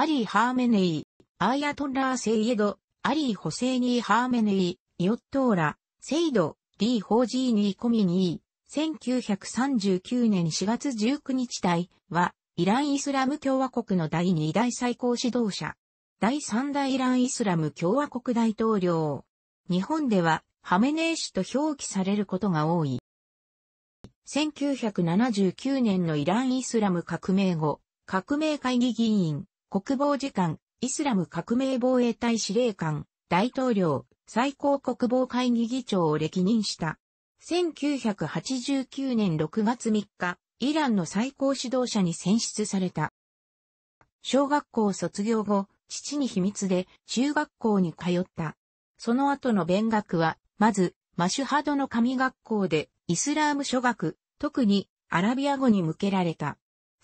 アリー・ハーメネイ、アーヤトラー・セイエド、アリー・ホセイニー・ハーメネイ、ヨットーラ、セイド、リー・ホージーニー・コミニー、1939年4月19日隊は、イラン・イスラム共和国の第2代最高指導者。第3代イラン・イスラム共和国大統領。日本では、ハメネイ氏と表記されることが多い。1979年のイラン・イスラム革命後、革命会議議員、国防次官、イスラム革命防衛隊司令官、大統領、最高国防会議議長を歴任した。1989年6月3日、イランの最高指導者に選出された。小学校卒業後、父に秘密で中学校に通った。その後の勉学は、まず、マシュハドの神学校でイスラーム諸学、特にアラビア語に向けられた。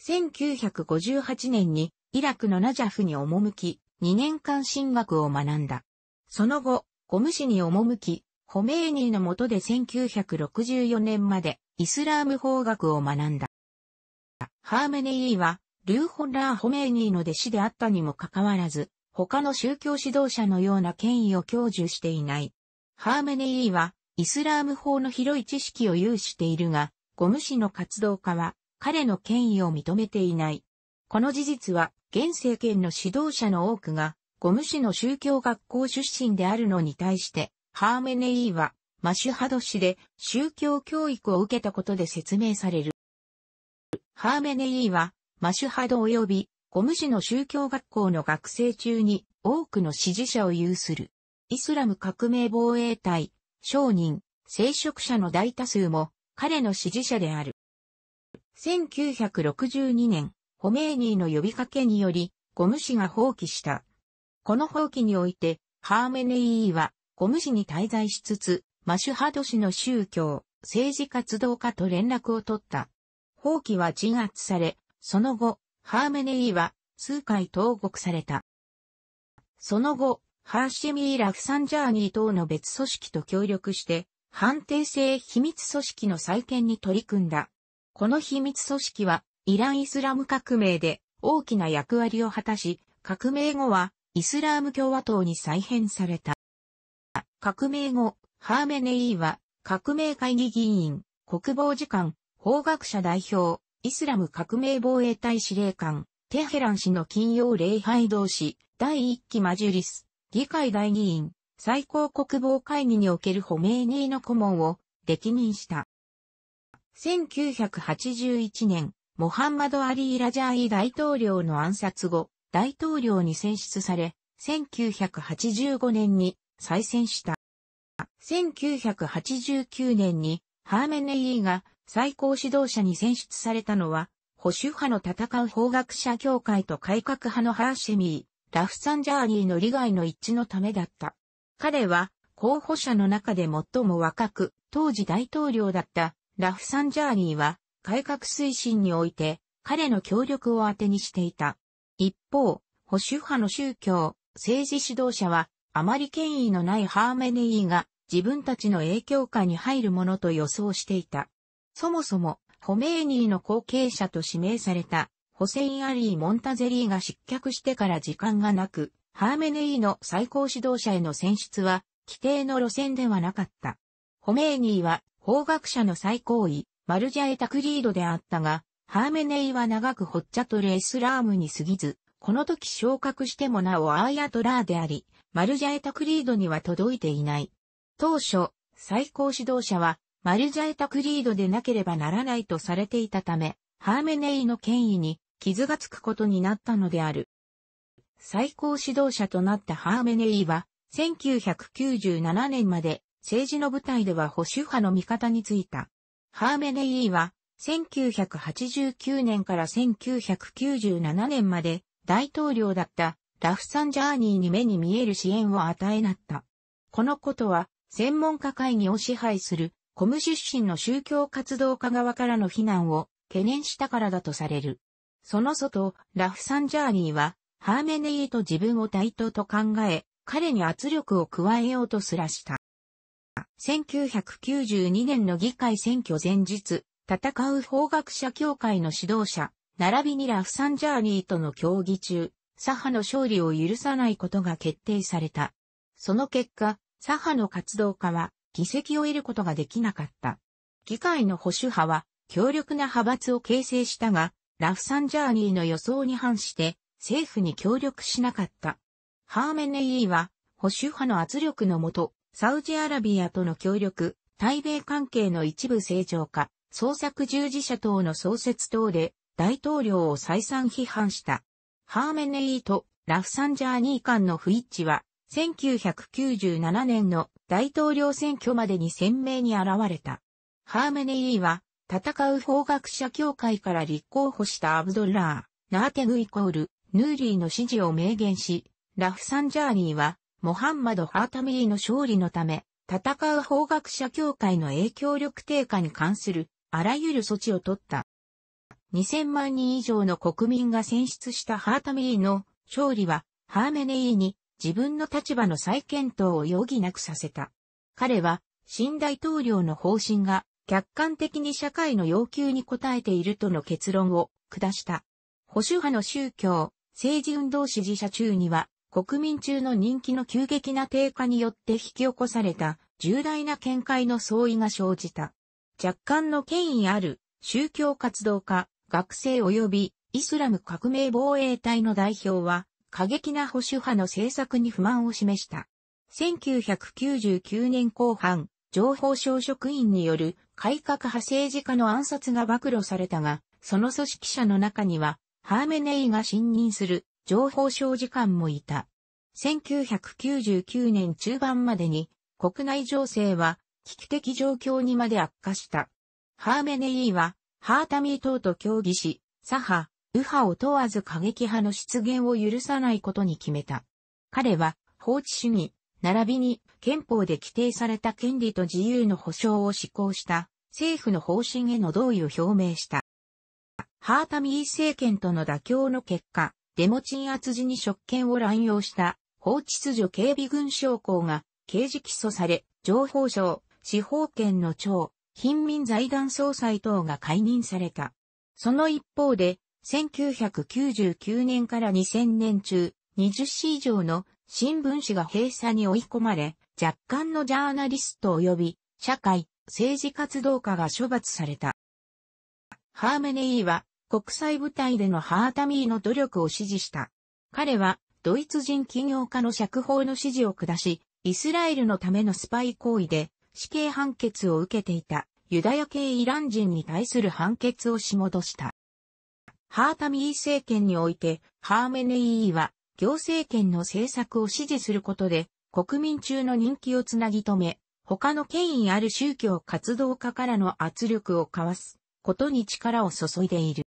1958年にイラクのナジャフに赴き、2年間神学を学んだ。その後、ゴム市に赴き、ホメーニーの下で1964年までイスラーム法学を学んだ。ハーメネイーは、ルーホンラー・ホメーニーの弟子であったにもかかわらず、他の宗教指導者のような権威を享受していない。ハーメネイーは、イスラーム法の広い知識を有しているが、ゴム氏の活動家は、彼の権威を認めていない。この事実は、現政権の指導者の多くが、ゴム氏の宗教学校出身であるのに対して、ハーメネイーは、マシュハド氏で宗教教育を受けたことで説明される。ハーメネイーは、マシュハド及びゴム氏の宗教学校の学生中に多くの支持者を有する。イスラム革命防衛隊、商人、聖職者の大多数も彼の支持者である。1962年、ホメーニーの呼びかけにより、ゴム氏が放棄した。この放棄において、ハーメネイーは、ゴム氏に滞在しつつ、マシュハド氏の宗教、政治活動家と連絡を取った。放棄は鎮圧され、その後、ハーメネイーは、数回投獄された。その後、ハーシミー・ラフサンジャーニー等の別組織と協力して、判定性秘密組織の再建に取り組んだ。この秘密組織は、イラン・イスラム革命で大きな役割を果たし、革命後はイスラーム共和党に再編された。革命後、ハーメネイーは革命会議議員、国防次官、法学者代表、イスラム革命防衛隊司令官、テヘラン氏の金曜礼拝同士、第1期マジュリス、議会大議員、最高国防会議におけるホメーニーの顧問を歴任した。1981年、モハンマド・アリー・ラジャーイ大統領の暗殺後、大統領に選出され、1985年に再選した。1989年にハーメネイーが最高指導者に選出されたのは、保守派の戦う法学者協会と改革派のハーシェミー、ラフサンジャーニーの利害の一致のためだった。彼は候補者の中で最も若く、当時大統領だったラフサンジャーニーは改革推進において、彼の協力を当てにしていた。一方、保守派の宗教、政治指導者は、あまり権威のないハーメネイが自分たちの影響下に入るものと予想していた。そもそも、ホメーニーの後継者と指名された、ホセイン・アリー・モンタゼリーが失脚してから時間がなく、ハーメネイの最高指導者への選出は、規定の路線ではなかった。ホメーニーは、法学者の最高位、マルジャエタクリードであったが、ハーメネイは長くホッチャトレイスラームに過ぎず、この時昇格してもなおアーヤトラーであり、マルジャエタクリードには届いていない。当初、最高指導者は、マルジャエタクリードでなければならないとされていたため、ハーメネイの権威に傷がつくことになったのである。最高指導者となったハーメネイは、1997年まで政治の舞台では保守派の味方についた。ハーメネイーは、1989年から1997年まで大統領だったラフサンジャーニーに目に見える支援を与えなった。このことは、専門家会議を支配するコム出身の宗教活動家側からの非難を懸念したからだとされる。その外、ラフサンジャーニーは、ハーメネイーと自分を対等と考え、彼に圧力を加えようとすらした。1992年の議会選挙前日、戦う法学者協会の指導者、並びにラフサンジャーニーとの協議中、左派の勝利を許さないことが決定された。その結果、左派の活動家は議席を得ることができなかった。議会の保守派は強力な派閥を形成したが、ラフサンジャーニーの予想に反して政府に協力しなかった。ハーメネイーは保守派の圧力のもと、サウジアラビアとの協力、対米関係の一部正常化、創作従事者等の創設等で大統領を再三批判した。ハーメネイとラフサンジャーニー間の不一致は、1997年の大統領選挙までに鮮明に現れた。ハーメネイは、戦う法学者協会から立候補したアブドラー、ナーテグイコール、ヌーリーの支持を明言し、ラフサンジャーニーは、モハンマド・ハータミーの勝利のため、戦う法学者協会の影響力低下に関するあらゆる措置を取った。2000万人以上の国民が選出したハータミーの勝利はハーメネイーに自分の立場の再検討を余儀なくさせた。彼は新大統領の方針が客観的に社会の要求に応えているとの結論を下した。保守派の宗教、政治運動支持者中には国民中の人気の急激な低下によって引き起こされた重大な見解の相違が生じた。若干の権威ある宗教活動家、学生及びイスラム革命防衛隊の代表は過激な保守派の政策に不満を示した。1999年後半、情報省職員による改革派政治家の暗殺が暴露されたが、その組織者の中には、ハーメネイが信任する情報省次官もいた。1999年中盤までに国内情勢は危機的状況にまで悪化した。ハーメネイーはハータミー等と協議し、左派、右派を問わず過激派の出現を許さないことに決めた。彼は法治主義、並びに憲法で規定された権利と自由の保障を施行した政府の方針への同意を表明した。ハータミー政権との妥協の結果、デモ鎮圧時に職権を乱用した法秩序警備軍将校が刑事起訴され、情報省、司法権の長、貧民財団総裁等が解任された。その一方で、1999年から2000年中、20市以上の新聞紙が閉鎖に追い込まれ、若干のジャーナリスト及び社会、政治活動家が処罰された。ハーメネイは国際舞台でのハータミーの努力を支持した。彼は、ドイツ人起業家の釈放の指示を下し、イスラエルのためのスパイ行為で死刑判決を受けていたユダヤ系イラン人に対する判決を仕戻した。ハータミー政権において、ハーメネイーは行政権の政策を支持することで、国民中の人気をつなぎ止め、他の権威ある宗教活動家からの圧力をかわすことに力を注いでいる。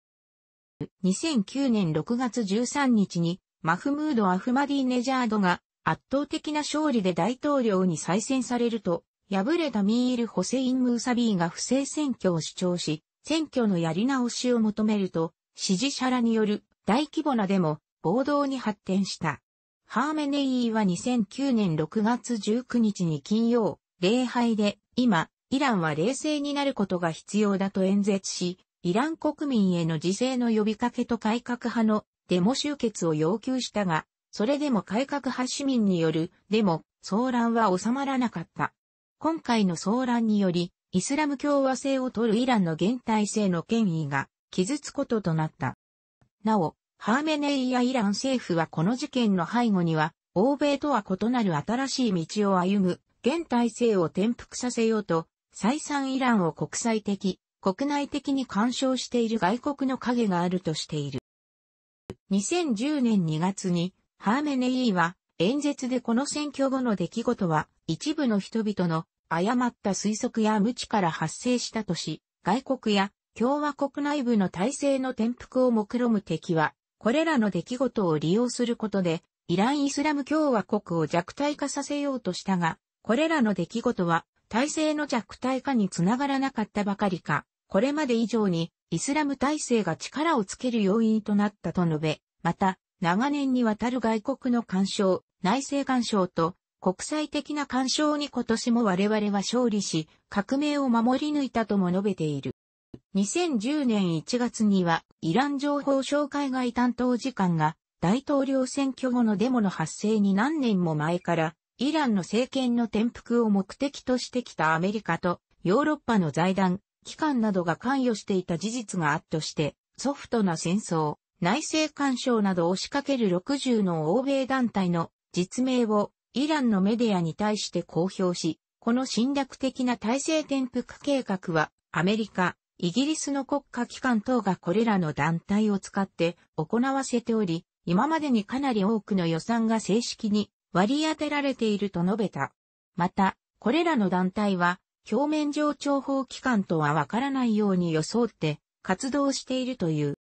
2009年6月13日にマフムード・アフマディネジャードが圧倒的な勝利で大統領に再選されると、敗れたミール・ホセイン・ムーサビーが不正選挙を主張し、選挙のやり直しを求めると、支持者らによる大規模なデモ、暴動に発展した。ハーメネイーは2009年6月19日に金曜、礼拝で、今、イランは冷静になることが必要だと演説し、イラン国民への自制の呼びかけと改革派のデモ集結を要求したが、それでも改革派市民による、デモ、騒乱は収まらなかった。今回の騒乱により、イスラム共和制を取るイランの現体制の権威が傷つこととなった。なお、ハーメネイやイラン政府はこの事件の背後には、欧米とは異なる新しい道を歩む、現体制を転覆させようと、再三イランを国際的国内的に干渉している外国の影があるとしている。2010年2月に、ハーメネイーは、演説でこの選挙後の出来事は、一部の人々の誤った推測や無知から発生したとし、外国や共和国内部の体制の転覆を目論む敵は、これらの出来事を利用することで、イラン・イスラム共和国を弱体化させようとしたが、これらの出来事は、体制の弱体化につながらなかったばかりか、これまで以上にイスラム体制が力をつける要因となったと述べ、また、長年にわたる外国の干渉、内政干渉と国際的な干渉に今年も我々は勝利し、革命を守り抜いたとも述べている。2010年1月には、イラン情報省海外担当次官が、大統領選挙後のデモの発生に何年も前から、イランの政権の転覆を目的としてきたアメリカと、ヨーロッパの財団、機関などが関与していた事実があっとして、ソフトな戦争、内政干渉などを仕掛ける60の欧米団体の実名をイランのメディアに対して公表し、この侵略的な体制転覆計画はアメリカ、イギリスの国家機関等がこれらの団体を使って行わせており、今までにかなり多くの予算が正式に割り当てられていると述べた。また、これらの団体は表面上諜報機関とはわからないように装って活動しているという。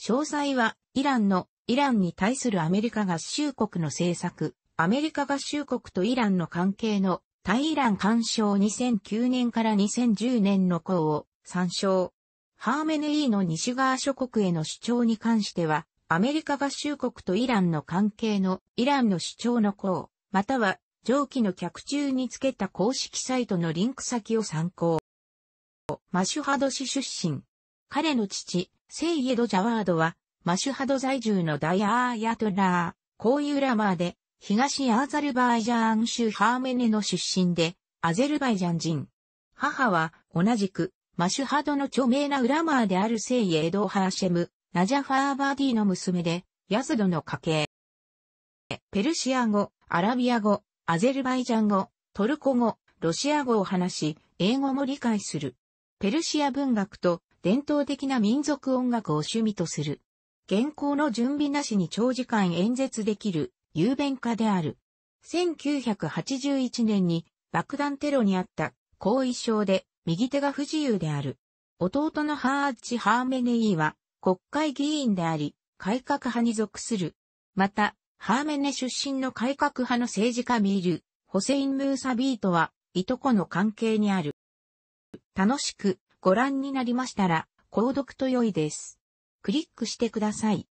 詳細はイランのイランに対するアメリカ合衆国の政策、アメリカ合衆国とイランの関係の対イラン干渉2009年から2010年の項を参照。ハーメネイーの西側諸国への主張に関しては、アメリカ合衆国とイランの関係のイランの主張の項、または上記の客中につけた公式サイトのリンク先を参考。マシュハド氏出身。彼の父、セイエド・ジャワードは、マシュハド在住のダイー・ヤトラー、こういうラマーで、東アーザルバイジャーン州ハーメネの出身で、アゼルバイジャン人。母は、同じく、マシュハドの著名なウラマーであるセイエド・ハーシェム、ナジャファーバーディの娘で、ヤズドの家系。ペルシア語、アラビア語、アゼルバイジャン語、トルコ語、ロシア語を話し、英語も理解する。ペルシア文学と伝統的な民族音楽を趣味とする。原稿の準備なしに長時間演説できる、雄弁家である。1981年に爆弾テロにあった後遺症で右手が不自由である。弟のハーッチ・ハーメネイは国会議員であり、改革派に属する。また、ハーメネ出身の改革派の政治家ミール、ホセイン・ムーサビートは、いとこの関係にある。楽しくご覧になりましたら、購読と良いです。クリックしてください。